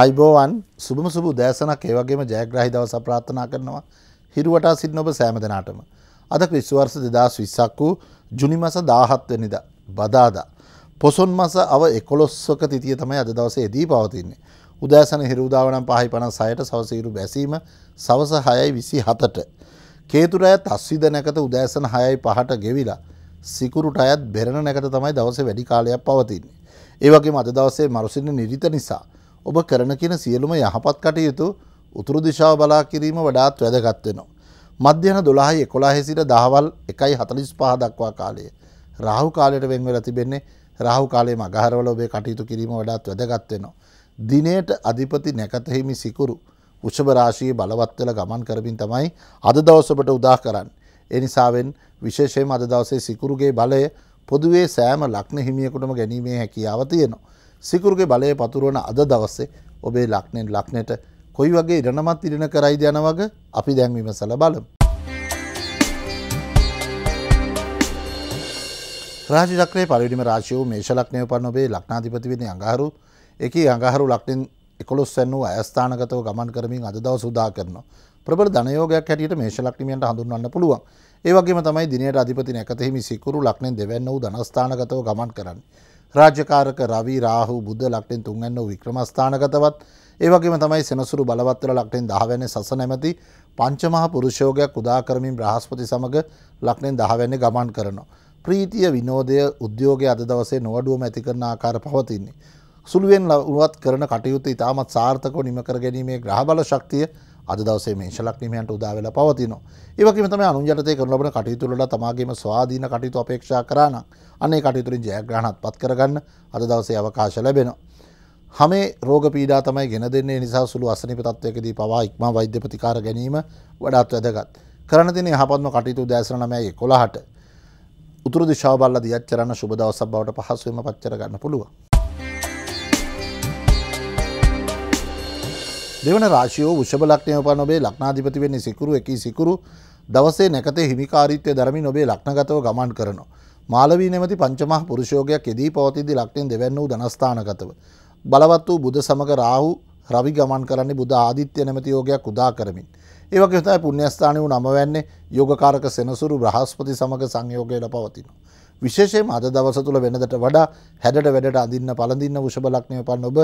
අයිබෝවන් සුබම සුබු දෑසනක් ඒවගේම ජයග්‍රහි දවස ප්‍රාථනා කරනවා හිරුවටා සිටින ඔබ සෑමදනාටම. අද ක්‍රිස්වර්ස දෙදස් විස්සක් වූ ජුනි මස දාහත්වනිද බදාදා. පොසොන් මස අව එකොලොස්වක තිතිය තමයි අද දවසේ දී පවතින්නේ. උදෑසන හිරුදාවනම් පහහි පන සයට සවසීරු බැසීම සවස හයයි විසි හතට. කේතුරය තස්විද නැකත උදෑසන හයයි පහට ගෙවිලා. සිකුරුට අයත් බෙරණ නැකට තමයි දවස වැඩි කාලයක් පවතින්නේ. ඒවගේ මත දවසේ මරුසින්න නිරිත නිසා. ඔබ කරන කියන සියලුම යහපත් කටයුතු උතුරු දිශාව බලා කිරීම වඩාත් වැදගත්වෙනවා. මධ්‍යන දොළහයි එකොලාහෙ සිට දහවල් එකයි හතලිස් පහ දක්වා කාලය. රාහු කාලයට වෙන්වල තිබෙන්නේ රාහු කාලේ මගහරවල ඔබේ කටයුතු කිරීම වඩාත් වැදගත්වෙනවා. දිනයට අධිපති නැකතහිමි සිකුරු උෂභරාශී බලවත්වල ගමන් කරමින් තමයි අද දවසබට උදා කරන්න. එනිසාවෙන් විශේෂයෙන් අද දවසේ සිකුරුගේ බලය පොදුවේ සෑම ලක්න හිමියකුටම ගැනීමේ හැකියාව තියෙනවා. සිකුරුගේ බලය පතුරුවන අද දවස්සේ ඔබේ ලක්නෙන් ලක්නෙට කොයි වගේ ඉරණමත් ඉරණ කරයිද යන වග අපි දැන්වීම සල බලම්. රාජිදක්‍රේ පරිඩිම රාශයෝ මේෂ ලක්නය පන් ඔබේ ලක්නාධිපතිවෙන අඟහරු එක අඟහරු ලක්නෙන් එකොළොස් සැන් වූ අයස්ථානකතව ගමන් කරමින් අද දව සුදා කරනවා. ප්‍රබල ධනයෝගයක් හැටියට මේෂ ලක්නිමියන්ට හඳුන්වන්න පුළුවන් ඒවගේ තමයි දිනයට අධිපති නැකතෙහිමි සිකුරු ලක්නෙන් දෙවන්න වූ ධනස්ථානකතව ගමන් කරන්නේ. රාජ්‍යකාරක රවි රාහු බුද්ධ ලක්ටෙන් තුන්ගන්න වික්‍රමස්ථානගතවත් ඒවගේම තමයි සෙනසුරු බලවත්වල ලක්ටෙන් දහවැන්න සස නැමති පංචමහ පුරුෂෝගයක් උදාකරමින් බ්‍රහස්පති සමඟ ලක්නෙන් දහවැන්නේ ගමන් කරනවා. ප්‍රීතිය විනෝදය උද්‍යෝග අද දවසේ නොවඩුවම ඇති කරන ආකාර පවතින්නේ. සුළුවෙන් ලුවත් කරන කටයුතු ඉතාමත් සාර්ථකව නිමකර ගැනීමේ ග්‍රහබල ශක්තිය අද දවසේ මේ ශලක්නීමයන්ට උදාවෙලා පවතිනවා. ඒවගේ තම අනුජතය කරලබන කටයුතුරල තමාගේම ස්වාධීන කටයුතු අපේක්ෂා කරන අන්නේ කටයුතුරින් ජයග්‍රහණත් පත් කරගන්න අද දවසේ අවකාශ ලැබෙනවා. හමේ රෝග පීඩා තමයි ගෙන දෙන්නේ නිසා සුළු අසනිප තත්වයකදී පවා ඉක්ම වෛද්‍ය ප්‍රතිකාර ගැනීම වඩාත් වැදගත්. කරන තින යහපත්ම කටයුතු දැසරනමයි කොළහට. උතුරු දිශාවබල්ල දියච්චරන්න සුබදවසක් බවට පහසුවම පච්චර ගන්න පුළුවන්. දෙවන රාශියෝ උෂභ ලක්නය උපන් ඔබේ ලක්නාධිපති වෙන්නේ සිකුරු එකී සිකුරු දවසේ නැකතේ හිමිකාරීත්වය දරමින් ඔබේ ලක්නගතව ගමන් කරනවා. මාලවී නැමති පංචමහ පුරුෂෝගයක් එදී පවතිදි ලක්නෙන් දෙවැන්න වූ ධනස්ථානගතව. බලවත් වූ බුද සමග රාහු රවි ගමන් කරන්නේ බුද ආදිත්‍ය නැමති යෝගයක් උදා කරමින්. ඒවගේ තයි පුුණ්‍යස්ථානය වූ නමවැන්නේ යෝගකාරක සෙනසුරු බ්‍රහස්පති සමඟ සංයෝගයට පවතිනවා. විශේෂය මද දවස තුළ වෙනදට වඩා හැඩට වැඩට අඳන්න පලඳන්න විෂබලක්නය පන් ඔබ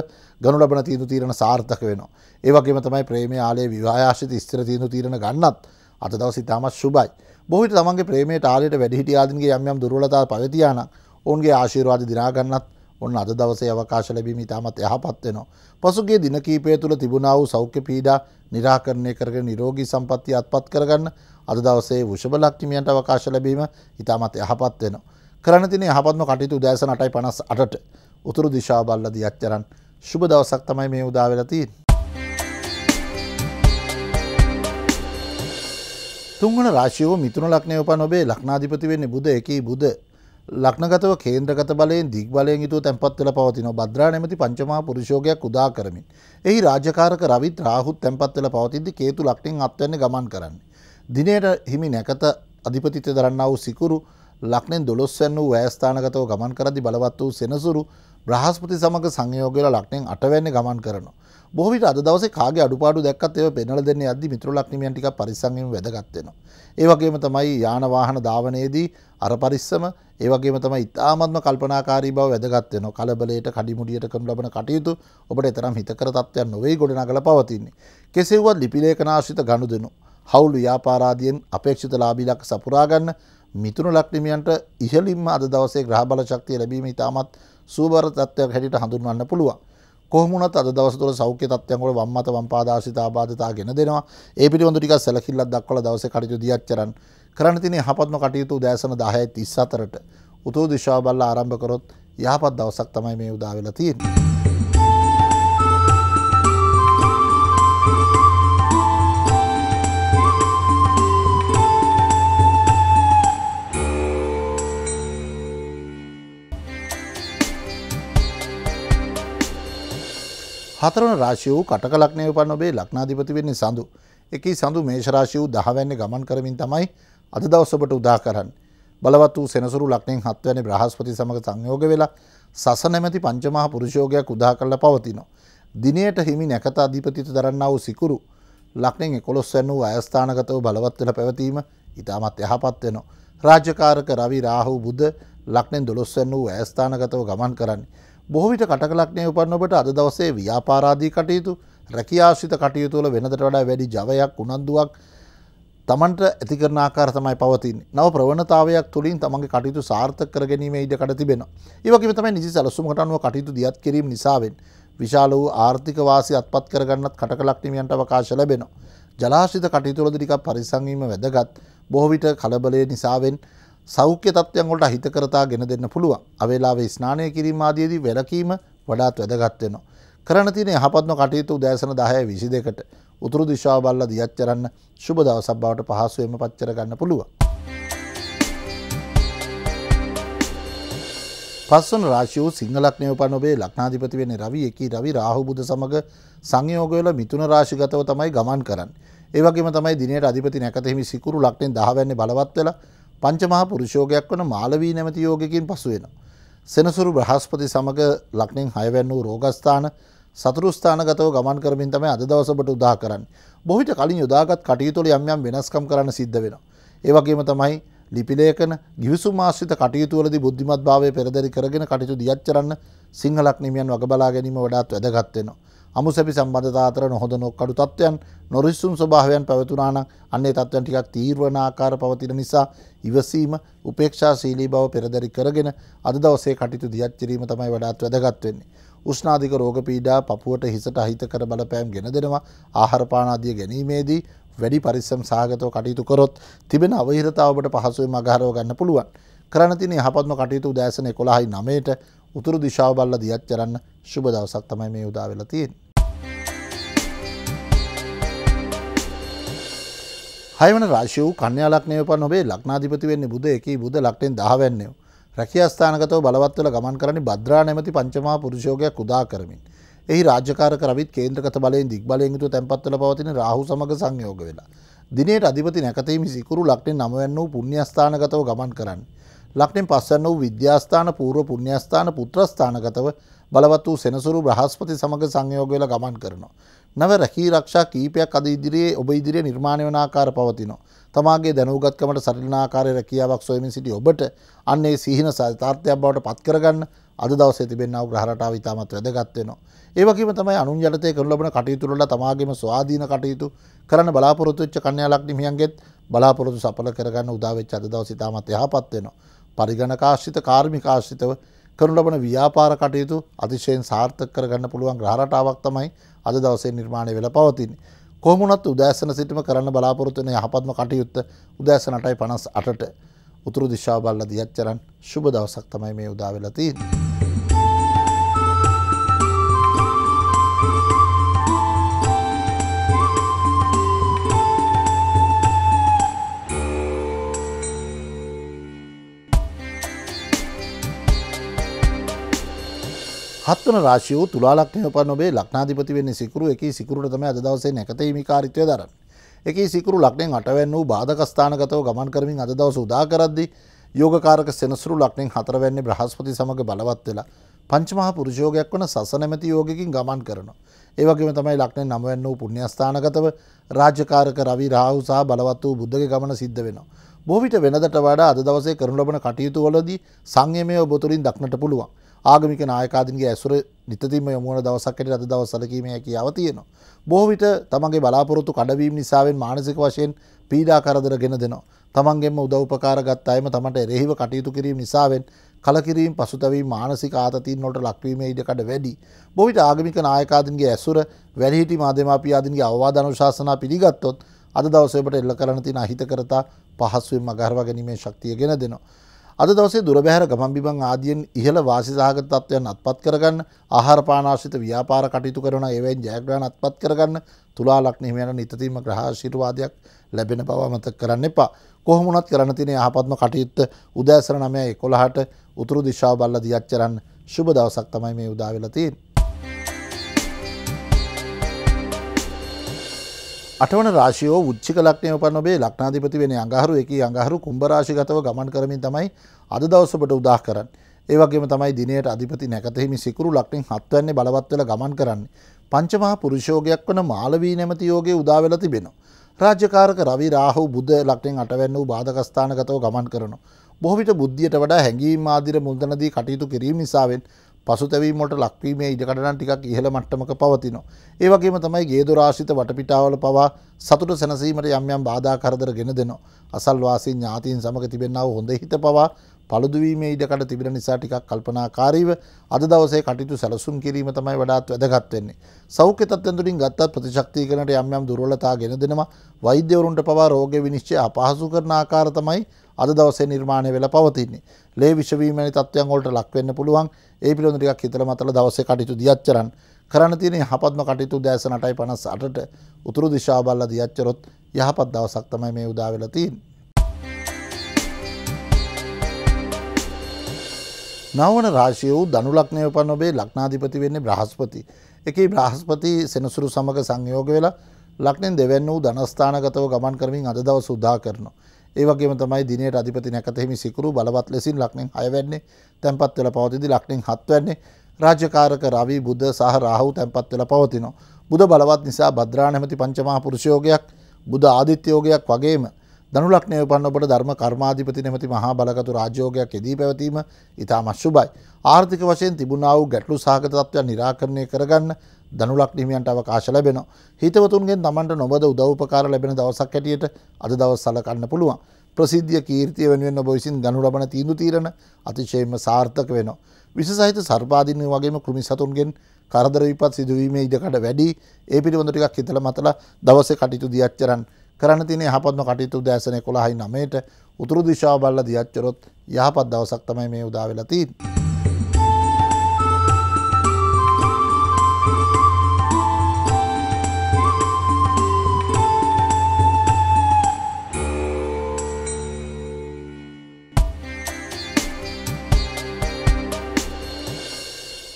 ගනු ලබන තීරු තීරණ සාර්ථක වෙනවා. ඒවගේම තමයි ප්‍රේමේ ආලේ විවාශිත ස්ත්‍ර තීරු තීරණ ගන්නත් අත දවස ඉතාමත් සුබයි. බොහිට තමන්ගේ ප්‍රේමේ ආලයට වැඩිහිටියාදන්ගේ යම්යම් දුරලතා පවතියාන ඔවන්ගේ ආශීරවාද දිනාගන්නත් ඔන්න අද දවසේ අවකාශ ලැබීම ඉතාමත් යහපත්වෙනවා. පසුගේ දින කීපය තුළ තිබුණා වූ සෞඛ්‍ය පීඩා නිරාකරණය කරගෙන නිරෝගී සම්පත්ති අත්පත් කරගන්න අද දවසේ වෘෂභ ලක්ෂ්මියන්ට අවකාශ ලැබීම ඉතාමත් යහපත් වෙනවා. කරන තින හපත්ම කටයුතු දෑසන අටයි පනස් අටට උතුරු දිශා බල්ලද අච්චරන් ශුභ දවසක් තමයි මේ උදාවෙලතිී. තුන්වන රාශියෝ මිතුුණු ලක්නය උප නොබේ ලක්නාධිපති වෙන්නේ බුද එකී බුද ලක්නගතව කේන්ද්‍රගත බලයෙන් දික් බලයෙන් යුතු තැන්පත්වල පවතින බද්‍රා නැමති පංචමා පුරුෂෝගයක් උදා කරමින්. එහි රාජකාරක රවිත් රාහුත් තැන්පත්වල පවතිද්දි කේතු ලක්ටින් අත්වන්න ගමන් කරන්න. දිනයට හිමි නැකත අධිපතිත දරන්න වූ සිකුරු ලක්නෙන් දොළොස්වැන්න වූ ඇස්ථානකතව ගමන් කරදි බලවත් වූ සෙනසුරු බ්‍රහස්පති සමඟ සංයෝගල ලක්නෙන් අටවැන්න ගමන් කරන. බොවිට අද දවස කාගේ අඩුපාඩු දැක්කත් ඒව පෙනල දෙන්නේ අදදි මිත්‍ර ලක්නිමියන්ටික පරිසංගම වැදගත්වෙන. ඒවගේම තමයි යානවාහන ධාවනයේදී අර පරිස්සම ඒවගේම තමයි ඉතාමත්ම කල්පනාකාරී බව වැදගත්වෙන කලබලට කඩිමුඩියට කම් ලබන කටයුතු ඔබට එතරම් හිතකර තත්වයන් නොවේ ගොඩනගල පවතින්නේ. කෙසෙව්වත් ලිපිලේකනාශිත ගණු දෙනු. හවුලු ්‍යාපාරාධියෙන් අපේක්ෂිත ලාබිලක් සපුරාගන්න මිතුුණු ලක්නිමියන්ට ඉහලින්ම අද දවසේ ග්‍රහ බල ශක්තිය ලැබීම ඉතාමත් සූබර තත්වයක් හැටිට හඳුන්වන්න පුළුවන්. කොහමුණත් අද දවසතුර සෞඛ්‍ය තත්වයන්කොට වම්මත වම්පාදාශිත ආබාධතා ගෙන දෙනවා ඒ පිටිබඳු ටිකක් සැලකිල්ලක් දක්වල දවසේ කටයුතු දියච්චරන් කරන්න තියෙන යහපත්ම කටයුතු උදෑසන 10:34ට උතුරු දිශාව බල්ලා ආරම්භ කරොත් යහපත් දවසක් තමයි මේ උදා වෙලා තියෙන්නේ හතරන රාශිය වූ කටක ලක්නය උපන් ඔබේ ලක්නාධිපති වෙන්නේ සඳු. එකී සඳු මේෂරාශි වූ දහවැන්නේ ගමන් කරමින් තමයි අද දවස් ඔබට උදා කරන්න. බලවත් වූ සෙනසුරු ලක්නෙන් හත්වැනි බ්‍රහස්පති සමග සංයෝග වෙලා සසනැමැති පංචමහා පුරුෂෝගයක් උදා කරලා පවතිනවා. දිනයට හිමි නැකත අධිපතිත දරන්නා වූ සිකුරු ලක්නෙන් එකොළොස් වැන්න වූ අයස්ථානගතව බලවත් වෙන පැවතීම ඉතාමත් යහපත් වෙනවා. රාජකාරක රවි රාහු බුද ලක්නෙන් දොළොස්වැන්න වූ ඇස්ථානගතව ගමන් කරන්නේ. බොහොවිට කටකලක්නය උපන්න ඔබට අද දවසේ ව්‍යාපාරාදී කටයුතු රැකියාශිත කටයුතුවල වෙනදට වඩා වැඩි ජවයක් උනන්දුවක් තමන්ට ඇතිකරන ආකාර තමයි පවතින් නව ප්‍රවණතාවයක් තුළින් තමන්ගේ කටයුතු සාර්ථක කරගැනීම ඉඩකට තිබෙන. ඒවගේ තමයි නිසි සැලසුමකටනුව කටයුතු දියත් කිරීම නිසාවෙන් විශාල වූ ආර්ථික වාසි අත්පත් කරගන්නත් කටකලක්නිමියන්ට අවකාශ ලැබෙන. ජලාශිත කටයුතුලදිරිකක් පරිසංවීම වැදගත් බොහොවිට කලබලය නිසාවෙන් සෞඛ්‍ය තත්ත්වයන් වලට අහිතකරතා ගෙන දෙන්න පුළුවන්. අවේලාවේ ස්නානය කිරීම ආදීදී වැළකීම වඩාත් වැදගත් වෙනවා. කරන තියෙන යහපත්ම කටයුතු උදෑසන 10:22ට උතුරු දිශාව බල්ලා දියත් කරන්න සුබ දවසක් බවට පහසුවෙන්ම පච්චර ගන්න පුළුවන්. පස්වන රාශිය වූ සිංහලක්නය උපන් ඔබේ ලක්නාධිපති වෙන රවි එකී රවි රාහු බුද සමග සංයෝගවල මිතුන රාශිගතව තමයි ගමන් කරන්න. ඒ වගේම තමයි දිනේට අධිපති නැකත හිමි සිකුරු ලක්නෙන් 10 වෙනි බලවත් වෙලා පංචමහා පුරුෂෝගයක් වන මාලවී නැමති යෝගකින් පසුවෙන. සෙනසුරු බ්‍රහස්පති සමඟ ලක්නින් හයවැන්න වූ රෝගස්ථාන සතුරුස්ථානගතව ගමන් කරමින් තමයි අද දවසට උදා කරන්න. බොහිට කලින් යොදාගත් කටයුතුල යම්යම් වෙනස්කම් කරන්න සිද්ධ වෙන. ඒවගේම තමයි ලිපිලේකන ගිවිසු මාශ්‍රිත කටයුතුවලදි බුද්ධිමත් භාවය පෙරදරි කරගෙන කටයුතු දියච්චරන්න සිංහලක් නිමියන් වගබලා ගැනීම වඩාත් වැදගත්වෙනවා. අමුසැපි සම්බධතාතර නොහොඳ නොක්කඩු තත්ත්වයන් නොරිස්සුම් ස්වභාවයන් පැවතුනාන අන්නේ තත්ත්වන් ටිකක් තීර්වනාකාර පවතින නිසා ඉවසීම උපේක්ෂා සීලී බව පෙරදරි කරගෙන අද දවසේ කටිතු දියච්චරීම තමයි වඩාත් වැදගත්වෙන්නේ. උෂ්නාධික රෝග පීඩා පපුුවට හිසට අහිතකර බලපෑම් ගෙන දෙෙනවා ආහරපානාදිය ගැනීමේදී වැඩි පරිස්සම් සාගතව කටයුතු කරොත් තිබෙන අවහිරතාවට පහසුවේ මගහරව ගන්න පුළුවන්. කරනතින යහපත්ම කටයුතු දෑසන කොළහයි නමේට උතුරු දිශාව බල්ල දියත් චරන්න ශුභ දවසක් තමයි මේ උදාවෙලතියෙන්. හයවන රශූ කන්‍යා ලක්නය ප නොබේ ලක්නාධිපති වෙන්නේ බුද එක බුද ලක්ටෙන් දහවැන්නේව. රැකියස්ථානකතව බලවත්වල ගමන් කරන බද්‍රා නැමති පංචමා පුරුෂෝගයක් කුදා කරමින්. එහි රාජකාර කරවිත් කේන්ද්‍රකත බලයෙන් දික් බලයගතු තැන්පත්වල පවතින රහු සමඟ සංයෝග වෙලා. දිනේට අධිපති නැකතීම සිකුරු ලක්ටෙන් නමවන්න වූ පුුණ්‍යස්ථානකතව ගමන් කරන්න. ලක්නෙන් පස්සන්න වූ විද්‍යාස්ථාන පූර්ව පුුණ්‍යස්ථාන පුත්‍රස්ථානකතව බලවත් වූ සෙනසුරු බ්‍රහස්පති සමඟ සංයෝගවෙල ගමන් කරනවා. නව රැකී රක්ෂා කීපයක් අද ඉදිරියේ ඔබ ඉදිරියේ නිර්මාණය වන ආකාර පවතිනවා. තමාගේ දැනුගත්කමට සරිලනාකාරය රැකියාවක් සොයමින් සිටි ඔබට අන්න ඒ සිහින සාර්ථකයක් බවට පත් කරගන්න අද දවසේ තිබෙනා වූ ග්‍රහරටාව ඉතාමත් වැදගත් වෙනවා. ඒ වගේම තමයි අනුන් යටතේ කරනු ලබන කටයුතු වල තමාගේම ස්වාධීන කටයුතු කරන්න බලාපොරොත්තු වෙච්ච කන්‍යා ලග්නිමියන්ගෙත් බලාපොරොත්තු සඵල කරගන්න උදා වෙච්ච අද දවසේ තාමත් යහපත් වෙනවා. පරිගණකාශ්‍රිත කාර්මිකාශ්‍රිතව කරනු ලබන ව්‍යාපාර කටයුතු අතිශයින් සාර්ථක කරගන්න පුළුවන් ග්‍රහ රටාවක් තමයි අද දවසේ නිර්මාණය වෙලා පවතින්නේ. කොහොමුණත් උදෑසන සිටම කරන්න බලාපොරොත්තුවන යහපත්ම කටයුත්ත උදෑසනටයි පනස් අටට උතුරු දිශාව බල්ල දියච්චරන් ශුභ දවසක් තමයි මේ උදාවෙලතිී. හත්වන රාශිය වූ තුලා ලක්ෂණ උපන් ඔබේ ලක්නාධිපති වෙන්නේ සිකුරු එකී සිකුරුට තමයි අද දවසේ නැකතීමිකාරීත්වය දරන්නේ. එකී සිකුරු ලක්ෂණෙන් අටවැන් වූ බාධක ස්ථානගතව ගමන් කරමින් අද දවස උදා කරද්දී යෝගකාරක සෙනසුරු ලක්ෂණෙන් හතරවැන්නේ බ්‍රහස්පති සමග බලවත් වෙලා පංචමහා පුරුෂයෝගයක් වන සසනමැති යෝගකින් ගමන් කරනවා. ඒ වගේම තමයි ලක්ෂණ නවවැන්න වූ පුණ්‍යස්ථානගතව රාජ්‍යකාරක රවි රාහු සහ බලවත් වූ බුද්ධගේ ගමන සිද්ධ වෙනවා. බොහෝ විට වෙනදට වඩා අද දවසේ කරනු ලබන කටයුතු වලදී සංයමය ඔබ තුළින් දක්නට පුළුවන්. ආගමික නායකාදන්ගේ ඇසුර නිතතිම යමුණ දවසක්කට අද දව සලකීම හැකි අවතියනවා. බොහවිට තමන්ගේ බලාපොරොත්තු කඩවීම නිසාවෙන් මානසික වශයෙන් පීඩා කරදර ගෙන දෙනවා. තමන්ගෙන්ම උදව්පකාරගත් අයම තමට එරෙහිව කටයුතු කිරීම නිසාවෙන් කලකිරීම පසුතවී මානසික ආතතින් නොට ලක්වීම ඉඩකට වැඩි. බොවිට ආගමික නායකාදන්ගේ ඇසුර වැඩහිටි මාධ්‍යමාපියාදන්ගේ අවවාධනුශාසනා පිළිගත්තොත් අද දවසට එල්ල කරනතින අහිත කරතා පහස්සුවෙන් මගරවා ගැනීමේ ශක්තිය ගෙන දෙනවා. අද දවසේ දුරබැහැර ගමන් බිමන් ආදියෙන් ඉහළ වාසිසහගත තත්ත්වයන් අත්පත් කරගන්න ආහාරපානාශ්‍රිත ව්‍යාපාර කටයුතු කරන ඒවයින් ජයග්‍රහණ අත්පත් කරගන්න තුලා ලග්න හිමියන නිතතීම ග්‍රහ ආශිර්වාදයක් ලැබෙන බව අමතක කරන්න එපා. කොහොම වුණත් කරන්න තියෙන යහපත්ම කටයුත්ත උදෑසන 9:11ට උතුරු දිශාව බල්ලා දියච්චරන් සුබ දවසක් තමයි මේ උදා වෙලා තියෙන්නේ. අටවන රාශියෝ උච්චික ලක්නය පන ඔබේ ලක්නාධිපති වෙන අඟහරු එක අඟහරු කුම්භරාශිගතව ගමන් කරමින් තමයි අද දවසට උදාහ කරන්න ඒවගේම තමයි දිනයට අධිපති නැකතෙහිමි සිකරු ලක්නින් හත්වන්නේ බලවත්වල ගමන් කරන්න පංචමහා පුරුෂෝගයක් වන මාලවී නැමති යෝගේ උදාවෙල තිබෙනවා. රාජ්‍යකාරක රවි රාහු බුද්ධ ලක්නෙන් අටවැන්න වූ බාධකස්ථානගතව ගමන් කරනවා. බොහවිට බුද්ධියට වඩා හැඟීම් ආදිර මුදනදී කටයුතු කිරීම නිසාවෙන් පසුතැවීමට ලක්වීමේ ඉඩකඩන ටිකක් ඉහළ මට්ටමක පවතිනවා. ඒ වගේම තමයි ගේදුරාශිත වටපිටාවල පවා සතුට සැනසීමට යම් යම් බාධා කරදර ගෙන දෙනවා. අසල්වාසී ඥාතීන් සමග තිබෙන්නාව හොඳ හිත පවා පළුදුවීමේ ඉඩකට තිබෙන නිසා ටිකක් කල්පනාකාරීව අද දවසේ කටයුතු සැලසුම් කිරීම තමයි වඩාත් වැදගත් වෙන්නේ. සෞඛ්‍ය තත්ත්වයන් තුලින් ගත්තත් ප්‍රතිශක්තිකරණයට යම් යම් දුර්වලතා ගෙන දෙනවා. වෛද්‍යවරුන්ට පවා රෝග විනිශ්චය අපහසු කරන ආකාර තමයි අද දවසේ නිර්මාණය වෙලා පවතින්නේ. ලේ විෂවීමේ තත්ත්වයන් වලට ලක් වෙන්න පුළුවන්. ඒ පිළිබඳව ටිකක් හිතලා මතලා දවසේ කටයුතු දියත් කරන්න. කරන්න තියෙන යහපත්ම කටයුතු දැස 9:58ට උතුරු දිශාව බල්ලා දියත් කරොත් යහපත් දවසක් තමයි මේ උදා වෙලා තියෙන්නේ. නවන රාශය වූ දනුලක්නය උපන් ඔබේ ලක්නාධිපති වෙන්නේ බ්‍රහස්පති. එක බ්‍රහස්පති සෙනසුරු සමඟ සංයෝග වෙලා ලක්නෙන් දෙවැන්න වූ ධනස්ථානගතව ගමන් කරමින් අද දව සුද්දා කරන. ඒවගේම තමයි දිනයට අධිපති නැකතෙහි සිකරු බලවත් ලෙසින් ලක්නෙන් අයවැන්නේ තැන්පත් වෙල පවතිදි ලක්නෙන් හත්වැන්නේ රාජකාරක රවී බුද්ධ සහ රාහු තැන්පත් වෙල පවතිනවා. බුද බලවත් නිසා බද්‍රාණැමති පංචමහා පුරුෂයෝගයක් බුද ආධිත්‍යයෝගයක් වගේම දනු ලක්නය උපන්න ඔබට ධර්ම කර්මාධිපති නැමති මහා බලකතු රාජෝගයක් එදී පැවතීම ඉතා මශ්ුබයි. ආර්ථික වශයෙන් තිබුණාව ගැටලු සාගතත්වය නිරාකරණය කරගන්න දනුලක් නිමියන්ට අවකාශ ලැබෙන. හිතවතුන්ගේ තමන්ට නොබද උදව්පකාර ලැබෙන දවසක් ඇටියට අද දවස් සලකන්න පුළුවන්. ප්‍රසිද්ධිය කීර්තිය වෙනුවෙන් බොයිසින් ගනු ලබන තීඳු තීරණ අතිශයම සාර්ථක වෙන. විස සහිත සර්පාදිනය වගේම කෘමි සතුන්ගෙන් කරදර විපත් සිදුවීම ඉඩකට වැඩි ඒ පිළිබඳටිකක් හිතල මතල දවස කටිතු දියච්චරන්. කරන තින යහපත්ම කටයුතු දෑසන කොළහයි නමේට උතුරු දිශාව බල්ල දියච්චරොත් යහපත් දවසක් තමයි මේ උදාවෙලතිී.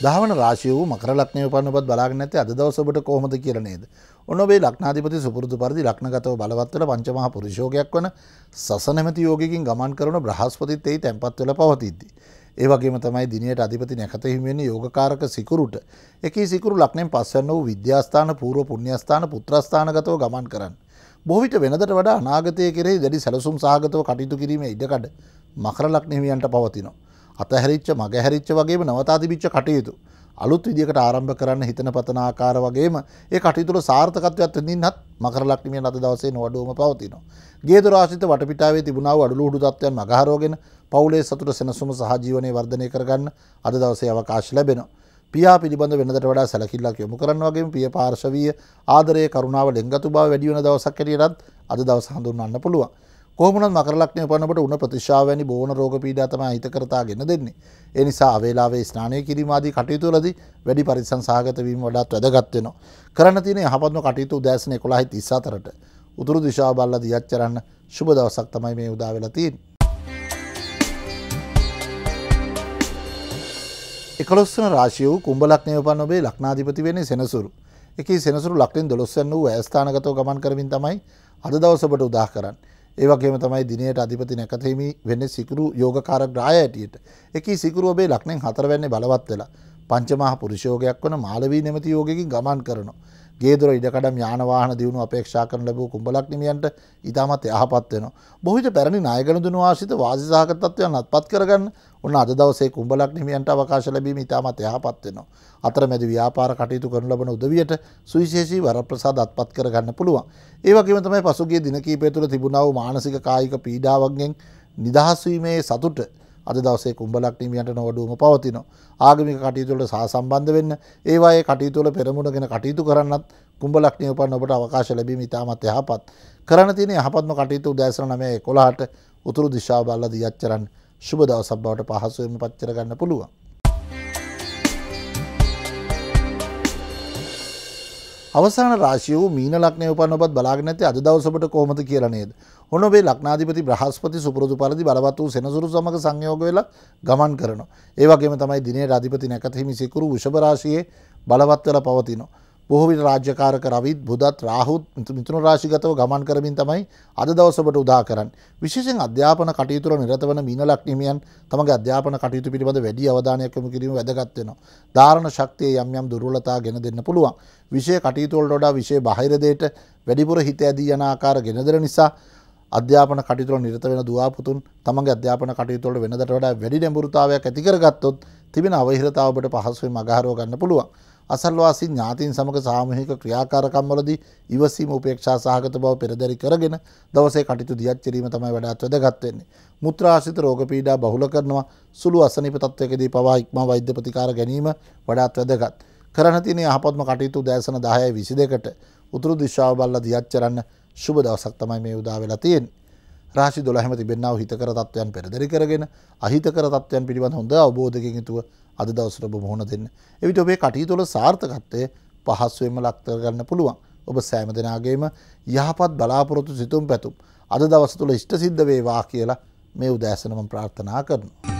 දහවන රාශිය වූ මකර ලක්නය පන්නපත් බලාගෙන ඇති අද දවසට කොහොමද කියල නේද. ඔන්නොබේ ලක්නාධිපති සුපුරදු පරිදි ලක්නගතව බලවත්වල පංචමහ පුරුෂෝගයක් වන සසනැමති යෝගකින් ගමන් කරන බ්‍රහස්පතිත්තෙහි තැන්පත්වල පවතිද්දී. ඒවගේ තමයි දිනයට අධිපති නැකතහිමෙන යෝගකාරක සිකුරුට එක සිකරු ලක්නෙන් පස්සන්න වූ විද්‍යස්ථාන පූරුව පුුණ්‍යස්ථාන පුත්‍රස්ථානගතව ගමන් කරන්න. බොවිට වෙනදට වඩ අනාගතය කෙරෙහි දැඩි සැලසුම් සාගතව කටයුතු කිරීම ඉඩකඩ මකර ලක්නෙමියන්ට පවතිනවා. අතහැරිච්ච මගහැරිච්ච වගේම නවතා තිබිච්ච කටයුතු. අලුත් විදිකට ආරම්භ කරන්න හිතන පතනාකාර වගේම ඒ කටයුතුල සාර්ථකත්වයක් වෙනින්නත් මකර ලක්ෂ්මිය අද දවසේ නොවැඩුවම පවතිනවා. ගේදරාශිත වටපිටාවේ තිබුණා වූ අඩලු උඩු තත්ත්වයන් මගහරවගෙන පවුලේ සතුට සෙනසුම සහ ජීවනයේ වර්ධනය කරගන්න අද දවසේ අවකාශ ලැබෙනවා. පියා පිළිබඳ වෙනදට වඩා සැලකිල්ලක් යොමු කරන්න වගේ පිය පාර්ශවීය ආදරය කරුණාව ලෙංගතු බව වැඩිවන දවසක් කැටියටත් අද දවස හඳුන්වන්න පුළුවන්. කොහොමනත් මකරලක්නය පනට උන ප්‍රතිශාවනි බෝන රෝග පීඩාතම හිතකරතා ගෙන දෙන්නේ. එනිසා අවේලාවේ ස්නානය කිරීමමාදී කටයුතුලද වැඩි පරිසන් සාගතවීම වඩත් වැදගත්වෙනවා. කරන තින හපත්ම කටයුතු දෑසන කොළහහි තිස්සාතරට උතුරු දිශා බල්ල දියච්චරන්න ශුභ දවසක් තමයි මේ උදාවෙලතිීන්. එකලොස්සන රාශියූ කුම්ඹලක්නය පන් ඔබේ ලක්නාධිපති වෙන්නේ සෙනසුරු. එක සෙනසුරු ලක්ෙන් දොස්සන්න වූ ඇස්ථානකතව ගමන් කරමින් තමයි අද දවසබට උදා කරන්න. ඒවගේම තමයි දිනයට අධිපති නැකතෙමි වෙන්න සිකුරු යෝගකාර ග්‍රාය ඇටියට එක සිකුරු ඔබේ ලක්නෙන් හතරවැන්නේ බලවත් වෙලා පංචමහ පුරුෂෝගයක් වන මාලවී නැමති යෝගකින් ගමන් කරනවා. ගේදර ඉඩකඩම් යානවාහන දියුණු අපේක්ෂා කරන ලැබූ කුඹලක් නිමියන්ට ඉතාමත් යහපත් වෙනවා. බොහිට පැරණි නායගණදුන වාසිත වාසිසාගතත්වයන් අත්පත් කරගන්න ඔන්න අද දවසේ කුඹලක් නිමියන්ට අවකාශ ලැබීම ඉතාමත් යහපත් වෙනවා. අතරමැදි ව්‍යාපාර කටයුතු කරන ලබන උදවියට සුවිශේෂී වරප්‍රසාද අත්පත් කරගන්න පුළුවන්. ඒ වගේම තමයි පසුගිය දින කීපය තුළ තිබුණා වූ මානසික කායික පීඩාවන්ගෙන් නිදහස් වීමේ සතුට අද දවසේ කුම්ඹලක් හිමියන්ට නොවඩුවම පවතිනවා. ආගමික කටයුතු වලට සහසම්බන්ධ වෙන්න ඒවායේ කටයුතු වල පෙරමුණගෙන කටයුතු කරන්නත් කුම්ඹලක් නියපන්න ඔබට අවකාශ ලැබීම ඉතාමත් යහපත්. කරන තියෙන යහපත්ම කටයුතු උදෑසන 9:11ට උතුරු දිශාව බලලා දියච්චරන් සුබ දවසක් බවට පහසුවෙන්ම පච්චර ගන්න පුළුවන්. අවසාන රාශිය වූ මීන ලග්නය උපන් ඔබත් බලාගෙන නැති අද දවස ඔබට කොහොමද කියලා නේද? ඔනොබේ ලක්නාධිපති බ්‍රහස්පති සුපුරදු පරදි බලවත් වූ සෙනසුරු සමඟ සංයෝග වෙලා ගමන් කරන. ඒවගේම තමයි දිනේ රධිපති නැකතහිමි සිකුරු විෂභරාශයේ බලවත්වල පවතින. බොහෝවිට රාජ්‍යකාරක රවිත් බුදත් රාහුත් මිතුුණු රාශිගතව ගමන් කරමින් තමයි අද දවසට උදා කරන්න. විශෂෙන් අධ්‍යාපන කටයුතුර නිරතවන මීනලක් නිමියන් තමගේ අධ්‍යාපන කටයුතු පිළිබඳ වැඩි අවධානයක්කම කිරීම වැදගත්වෙනවා. ධාරණ ශක්තිය යම් යම් දුර්වලතා ගෙන දෙන්න පුළුවන්. විෂය කටයුතුවල් ොඩා විෂය බහිරදයට වැඩිපුර හිත ඇදී යනාකාර ගෙනදර නිසා අධ්‍යාපන කටයුතුල නිරත වෙන දවාපුතුන් තමගේ අධ්‍යාපන කටයුතුවල වෙනදට වඩා වැඩි නැඹුරතාවයක් ඇතිකරගත්තොත් තිබෙන අවහිරතාවට පහසුවේ මගහරෝ ගන්න පුළුවන්. අසල්වාසි ඥාතින් සමග සාමහික ක්‍රියාකාරකම්වලදී ඉවසීම උපේක්ෂා සහගත බව පෙරදැරි කරගෙන දවසේ කටයුතු දියත් කිරීම තමයි වඩාත් වැදගත් වෙන්නේ. මුත්‍රාශ්‍රිත රෝග පීඩා බහුල කරනවා සුළු අසනීප තත්වයකදී පවා ඉක්ම වෛද්‍ය ප්‍රතිකාර ගැනීම වඩාත් වැදගත්. කරන තියෙන යහපත්ම කටයුතු දැසන 10යි 22කට උතුරු දිශාව බලලා දියත් කරන්න සුබ දවසක් තමයි මේ උදා වෙලා තියෙන් රහසි දොළහම තිබෙන්න්නාව හිතකර තත්වයන් පෙරදරි කරගෙන අහිතකර තත්වයන් පිළිබඳ හොඳ අවබෝධකින් තුව අද දවසට බොහොන දෙන්න. එවිට ඔබේ කටයුතුල සාර්ථකත්වය පහස්වෙන්ම ලක්තරගන්න පුළුවන් ඔබ සෑම දෙනාගේම යහපත් බලාපොරොතු සිතුම් පැතුම් අද දවස තුළ ඉෂ්ට සිද්ධ වේවා කියලා මේ උදෑසනම ප්‍රාර්ථනා කරනවා.